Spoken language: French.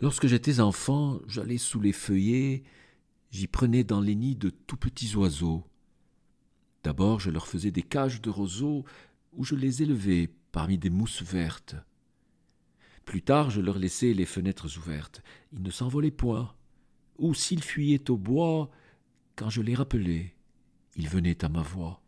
Lorsque j'étais enfant, j'allais sous les feuillets, j'y prenais dans les nids de tout petits oiseaux. D'abord, je leur faisais des cages de roseaux où je les élevais parmi des mousses vertes. Plus tard, je leur laissais les fenêtres ouvertes. Ils ne s'envolaient point. Ou s'ils fuyaient au bois, quand je les rappelais, ils venaient à ma voix.